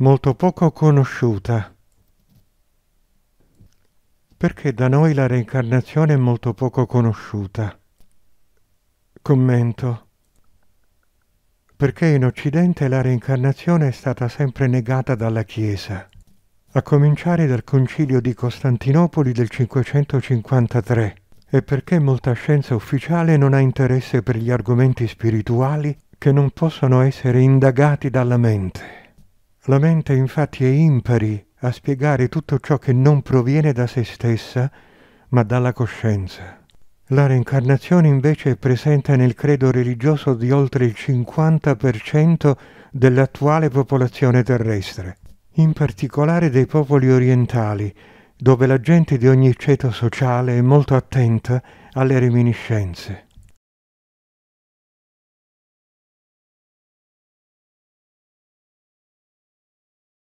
molto poco conosciuta. Perché da noi la reincarnazione è molto poco conosciuta? Commento. Perché in Occidente la reincarnazione è stata sempre negata dalla Chiesa, a cominciare dal concilio di Costantinopoli del 553, e perché molta scienza ufficiale non ha interesse per gli argomenti spirituali che non possono essere indagati dalla mente. La mente infatti è impari a spiegare tutto ciò che non proviene da se stessa, ma dalla coscienza. La reincarnazione invece è presente nel credo religioso di oltre il 50% dell'attuale popolazione terrestre, in particolare dei popoli orientali, dove la gente di ogni ceto sociale è molto attenta alle reminiscenze.